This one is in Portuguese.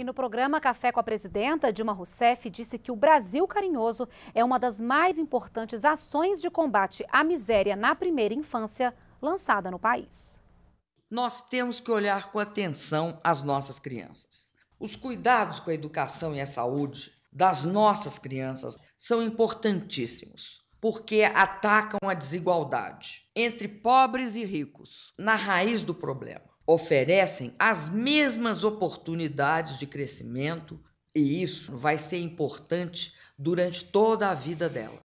E no programa Café com a Presidenta, Dilma Rousseff disse que o Brasil Carinhoso é uma das mais importantes ações de combate à miséria na primeira infância lançada no país. Nós temos que olhar com atenção as nossas crianças. Os cuidados com a educação e a saúde das nossas crianças são importantíssimos, porque atacam a desigualdade entre pobres e ricos, na raiz do problema. Oferecem as mesmas oportunidades de crescimento, e isso vai ser importante durante toda a vida dela.